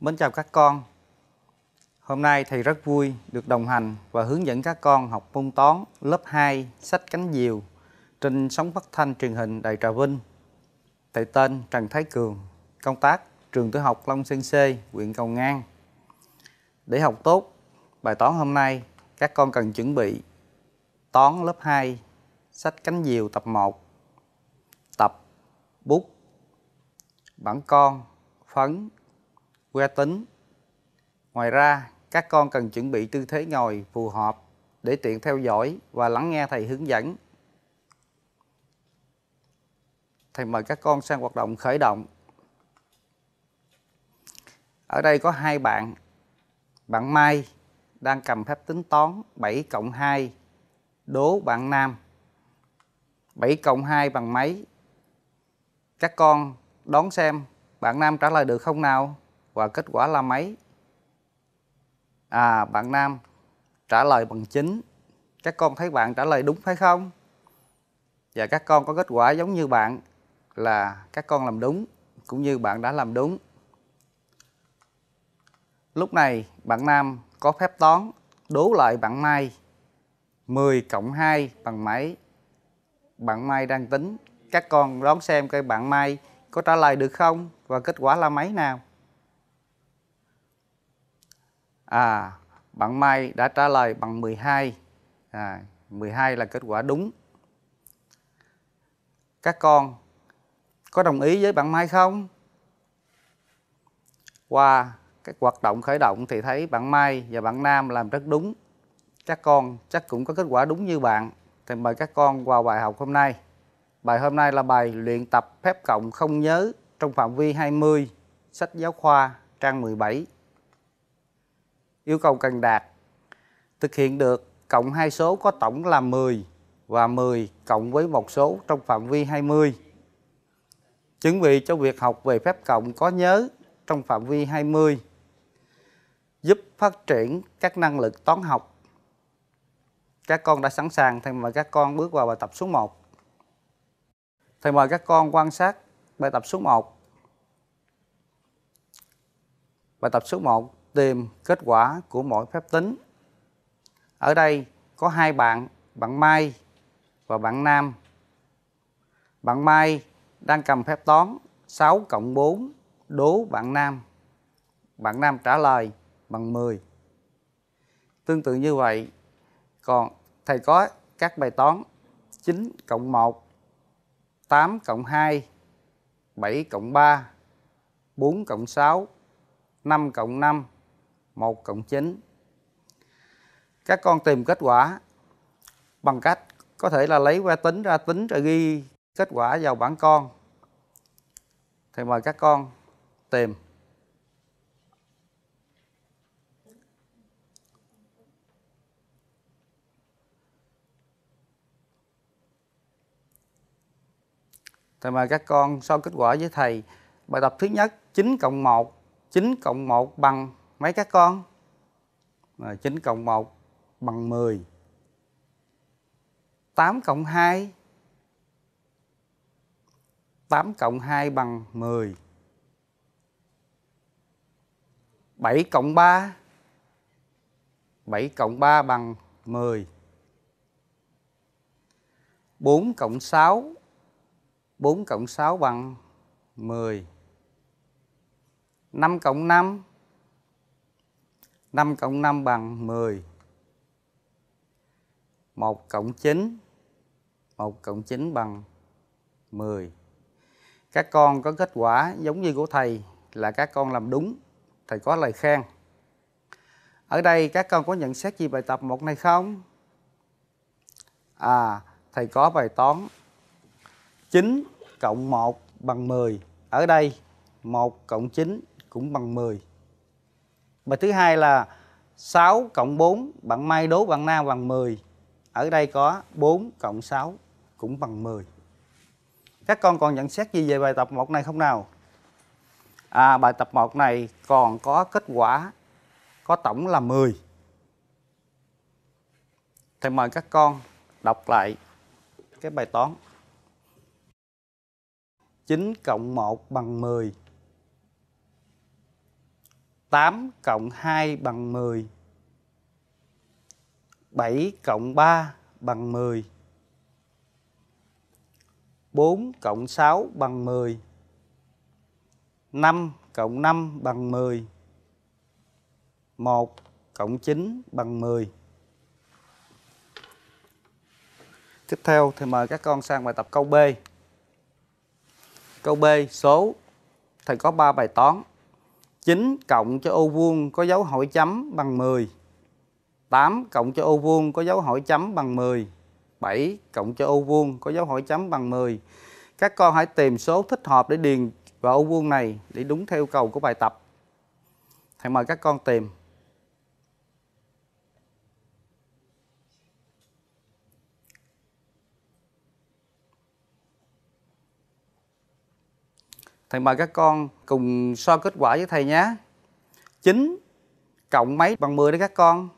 Mến chào các con. Hôm nay thầy rất vui được đồng hành và hướng dẫn các con học môn toán lớp 2 sách cánh diều trên sóng phát thanh truyền hình Đại Trà Vinh. Thầy tên Trần Thái Cường, công tác trường tiểu học Long Sơn C, huyện Cầu Ngang. Để học tốt bài toán hôm nay, các con cần chuẩn bị toán lớp 2 sách cánh diều tập 1 tập bút bản con phấn que tính. Ngoài ra, các con cần chuẩn bị tư thế ngồi phù hợp để tiện theo dõi và lắng nghe thầy hướng dẫn. Thầy mời các con sang hoạt động khởi động. Ở đây có hai bạn. Bạn Mai đang cầm phép tính toán 7 cộng 2 đố bạn Nam. 7 cộng 2 bằng mấy? Các con đón xem bạn Nam trả lời được không nào? và kết quả là mấy? À, bạn nam trả lời bằng chính. Các con thấy bạn trả lời đúng phải không? Và các con có kết quả giống như bạn là các con làm đúng, cũng như bạn đã làm đúng. Lúc này, bạn nam có phép toán đố lại bạn Mai. 10 cộng 2 bằng mấy? Bạn Mai đang tính. Các con đón xem coi bạn Mai có trả lời được không và kết quả là mấy nào? à bạn Mai đã trả lời bằng 12 à 12 là kết quả đúng các con có đồng ý với bạn Mai không qua cái hoạt động khởi động thì thấy bạn Mai và bạn Nam làm rất đúng các con chắc cũng có kết quả đúng như bạn thì mời các con vào bài học hôm nay bài hôm nay là bài luyện tập phép cộng không nhớ trong phạm vi 20 sách giáo khoa trang 17 yêu cầu cần đạt thực hiện được cộng hai số có tổng là 10 và 10 cộng với một số trong phạm vi 20. Chuẩn bị cho việc học về phép cộng có nhớ trong phạm vi 20 giúp phát triển các năng lực toán học. Các con đã sẵn sàng, thầy mời các con bước vào bài tập số 1. Thầy mời các con quan sát bài tập số 1. Bài tập số 1 tìm kết quả của mỗi phép tính. Ở đây có hai bạn, bạn Mai và bạn Nam. Bạn Mai đang cầm phép toán 6 cộng 4 đố bạn Nam. Bạn Nam trả lời bằng 10. Tương tự như vậy, còn thầy có các bài toán 9 cộng 1, 8 cộng 2, 7 cộng 3, 4 cộng 6, 5 cộng 5, 1 cộng 9. Các con tìm kết quả bằng cách có thể là lấy que tính ra tính rồi ghi kết quả vào bảng con. Thì mời các con tìm. Thầy mời các con so kết quả với thầy. Bài tập thứ nhất 9 cộng 1, 9 cộng 1 bằng mấy các con? Rồi 9 cộng 1 bằng 10. 8 cộng 2 8 cộng 2 bằng 10 7 cộng 3 7 cộng 3 bằng 10 4 cộng 6 4 cộng 6 bằng 10 5 cộng 5 5 cộng 5 bằng 10 1 cộng 9 1 cộng 9 bằng 10 Các con có kết quả giống như của thầy là các con làm đúng Thầy có lời khen Ở đây các con có nhận xét gì bài tập 1 này không? À, thầy có bài toán 9 cộng 1 bằng 10 Ở đây 1 cộng 9 cũng bằng 10 Bài thứ hai là 6 cộng 4 bằng may đố bằng nam bằng 10. Ở đây có 4 cộng 6 cũng bằng 10. Các con còn nhận xét gì về bài tập 1 này không nào? À, bài tập 1 này còn có kết quả có tổng là 10. Thầy mời các con đọc lại cái bài toán. 9 cộng 1 bằng 10 8 cộng 2 bằng 10. 7 cộng 3 bằng 10. 4 cộng 6 bằng 10. 5 cộng 5 bằng 10. 1 cộng 9 bằng 10. Tiếp theo thì mời các con sang bài tập câu B. Câu B số thầy có 3 bài toán 9 cộng cho ô vuông có dấu hỏi chấm bằng 10. 8 cộng cho ô vuông có dấu hỏi chấm bằng 10. 7 cộng cho ô vuông có dấu hỏi chấm bằng 10. Các con hãy tìm số thích hợp để điền vào ô vuông này để đúng theo yêu cầu của bài tập. Thầy mời các con tìm. Thầy mời các con cùng so kết quả với thầy nhé. 9 cộng mấy bằng 10 đấy các con?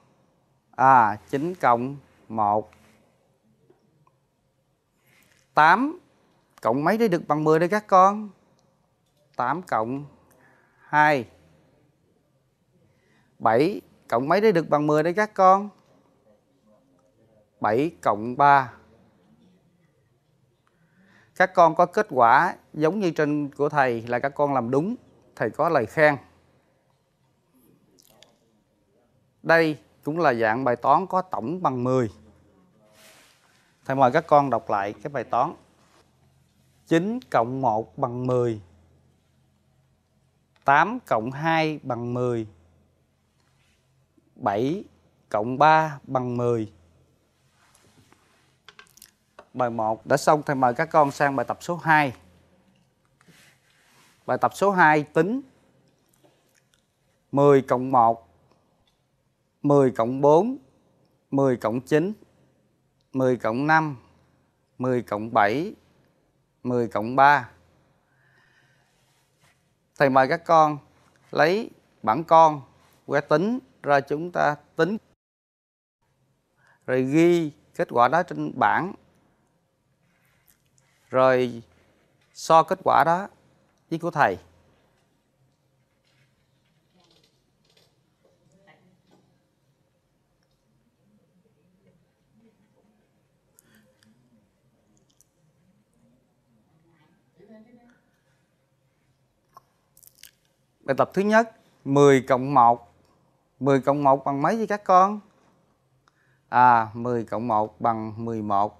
À, 9 cộng 1. 8 cộng mấy để được bằng 10 đấy các con? 8 cộng 2. 7 cộng mấy để được bằng 10 đấy các con? 7 cộng 3 các con có kết quả giống như trên của thầy là các con làm đúng thầy có lời khen đây cũng là dạng bài toán có tổng bằng 10 thầy mời các con đọc lại cái bài toán 9 cộng 1 bằng 10 8 cộng 2 bằng 10 7 cộng 3 bằng 10 Bài 1 đã xong thầy mời các con sang bài tập số 2. Bài tập số 2 tính 10 cộng 1 10 cộng 4 10 cộng 9 10 cộng 5 10 cộng 7 10 cộng 3 Thầy mời các con lấy bảng con que tính ra chúng ta tính rồi ghi kết quả đó trên bảng rồi so kết quả đó với của thầy Bài tập thứ nhất 10 cộng 1 10 cộng 1 bằng mấy với các con? À 10 cộng 1 bằng 11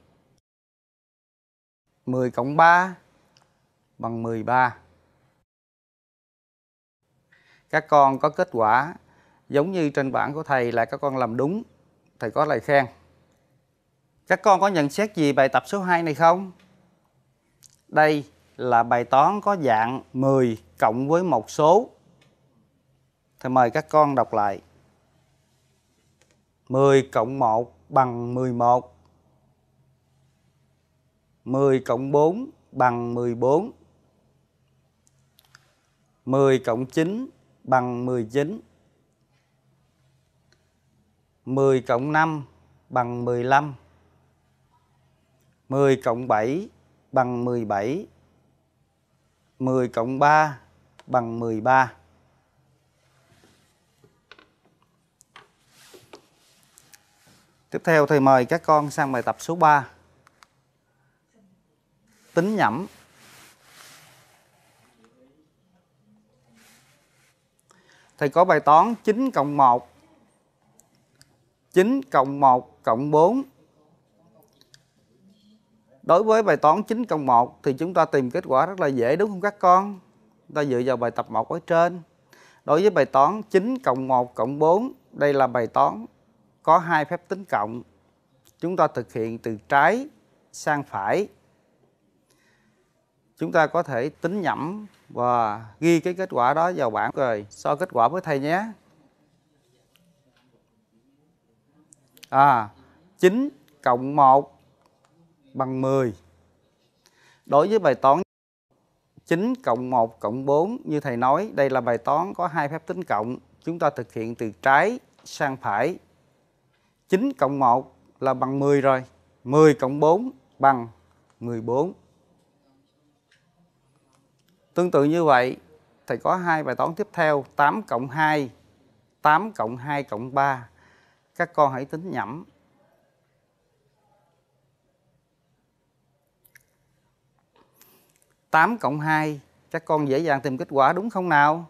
10 cộng 3 bằng 13. Các con có kết quả giống như trên bảng của thầy là các con làm đúng, thầy có lời khen. Các con có nhận xét gì bài tập số 2 này không? Đây là bài toán có dạng 10 cộng với một số. Thầy mời các con đọc lại. 10 cộng 1 bằng 11. 10 cộng 4 bằng 14. 10 cộng 9 bằng 19. 10 cộng 5 bằng 15. 10 cộng 7 bằng 17. 10 cộng 3 bằng 13. Tiếp theo thầy mời các con sang bài tập số 3 tính nhẩm Thầy có bài toán 9 cộng 1 9 cộng 1 cộng 4 Đối với bài toán 9 cộng 1 thì chúng ta tìm kết quả rất là dễ đúng không các con? Chúng ta dựa vào bài tập 1 ở trên. Đối với bài toán 9 cộng 1 cộng 4, đây là bài toán có hai phép tính cộng. Chúng ta thực hiện từ trái sang phải chúng ta có thể tính nhẩm và ghi cái kết quả đó vào bảng rồi so kết quả với thầy nhé à 9 cộng 1 bằng 10 đối với bài toán 9 cộng 1 cộng 4 như thầy nói đây là bài toán có hai phép tính cộng chúng ta thực hiện từ trái sang phải 9 cộng 1 là bằng 10 rồi 10 cộng 4 bằng 14 Tương tự như vậy, thầy có hai bài toán tiếp theo 8 cộng 2, 8 cộng 2 cộng 3. Các con hãy tính nhẩm. Tám cộng hai, các con dễ dàng tìm kết quả đúng không nào?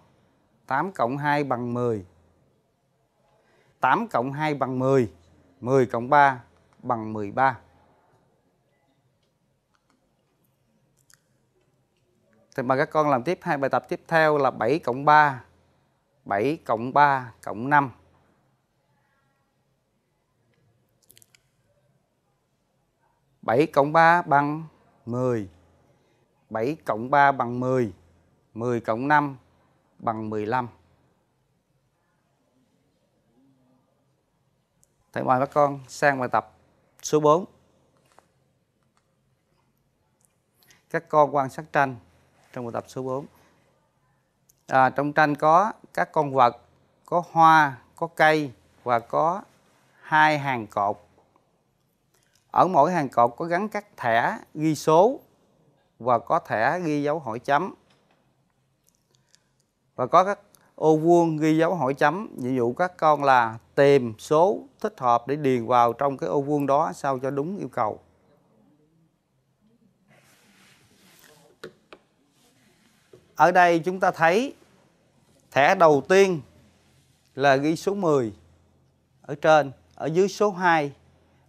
Tám cộng hai bằng mười. Tám cộng hai bằng mười, mười cộng ba bằng mười ba. thì mà các con làm tiếp hai bài tập tiếp theo là 7 cộng 3 7 cộng 3 cộng 5 7 cộng 3 bằng 10 7 cộng 3 bằng 10 10 cộng 5 bằng 15 Thầy mời các con sang bài tập số 4 Các con quan sát tranh trong bài tập số 4 à, trong tranh có các con vật có hoa có cây và có hai hàng cột ở mỗi hàng cột có gắn các thẻ ghi số và có thẻ ghi dấu hỏi chấm và có các ô vuông ghi dấu hỏi chấm nhiệm vụ các con là tìm số thích hợp để điền vào trong cái ô vuông đó sao cho đúng yêu cầu ở đây chúng ta thấy thẻ đầu tiên là ghi số 10 ở trên, ở dưới số 2.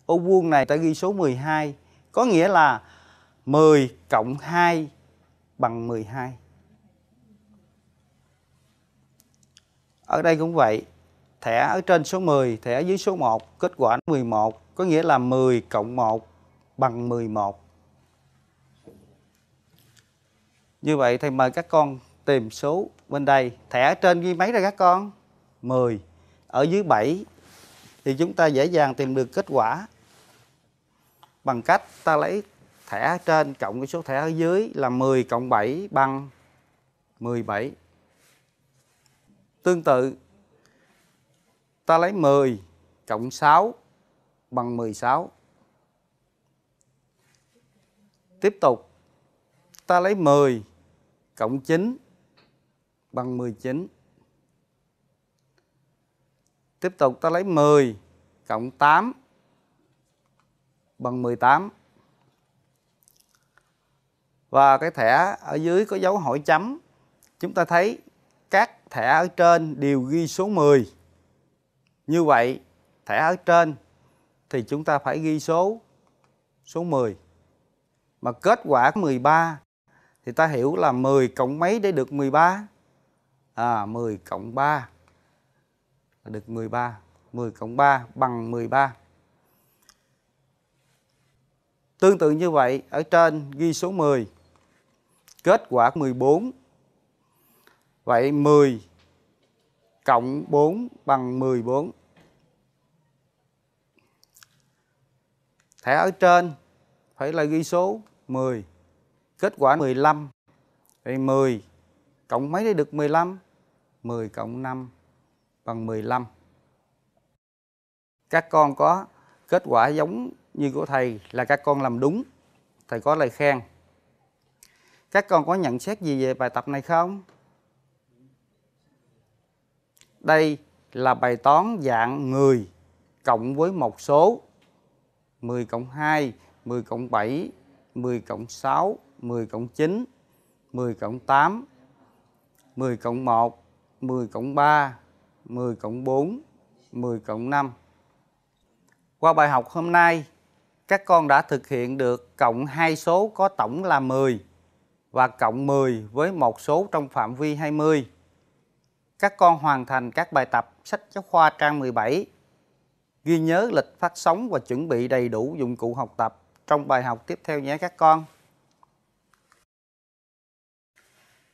Ô vuông này ta ghi số 12, có nghĩa là 10 cộng 2 bằng 12. Ở đây cũng vậy, thẻ ở trên số 10, thẻ ở dưới số 1, kết quả 11, có nghĩa là 10 cộng 1 bằng 11. Như vậy thầy mời các con tìm số bên đây. Thẻ ở trên ghi mấy ra các con? 10. Ở dưới 7 thì chúng ta dễ dàng tìm được kết quả bằng cách ta lấy thẻ ở trên cộng với số thẻ ở dưới là 10 cộng 7 bằng 17. Tương tự ta lấy 10 cộng 6 bằng 16. Tiếp tục ta lấy 10 cộng 9 bằng 19. Tiếp tục ta lấy 10 cộng 8 bằng 18. Và cái thẻ ở dưới có dấu hỏi chấm. Chúng ta thấy các thẻ ở trên đều ghi số 10. Như vậy, thẻ ở trên thì chúng ta phải ghi số số 10. Mà kết quả 13 thì ta hiểu là 10 cộng mấy để được 13? À 10 cộng 3 được 13. 10 cộng 3 bằng 13. Tương tự như vậy, ở trên ghi số 10. Kết quả 14. Vậy 10 cộng 4 bằng 14. Thẻ ở trên phải là ghi số 10. Kết quả 15. Đây 10 cộng mấy để được 15? 10 cộng 5 bằng 15. Các con có kết quả giống như của thầy là các con làm đúng. Thầy có lời khen. Các con có nhận xét gì về bài tập này không? Đây là bài toán dạng người cộng với một số 10 cộng 2, 10 cộng 7, 10 cộng 6 10 cộng 9, 10 cộng 8, 10 cộng 1, 10 cộng 3, 10 cộng 4, 10 cộng 5. Qua bài học hôm nay, các con đã thực hiện được cộng hai số có tổng là 10 và cộng 10 với một số trong phạm vi 20. Các con hoàn thành các bài tập sách giáo khoa trang 17. Ghi nhớ lịch phát sóng và chuẩn bị đầy đủ dụng cụ học tập trong bài học tiếp theo nhé các con.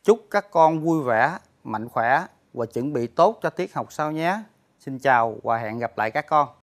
Chúc các con vui vẻ, mạnh khỏe và chuẩn bị tốt cho tiết học sau nhé. Xin chào và hẹn gặp lại các con.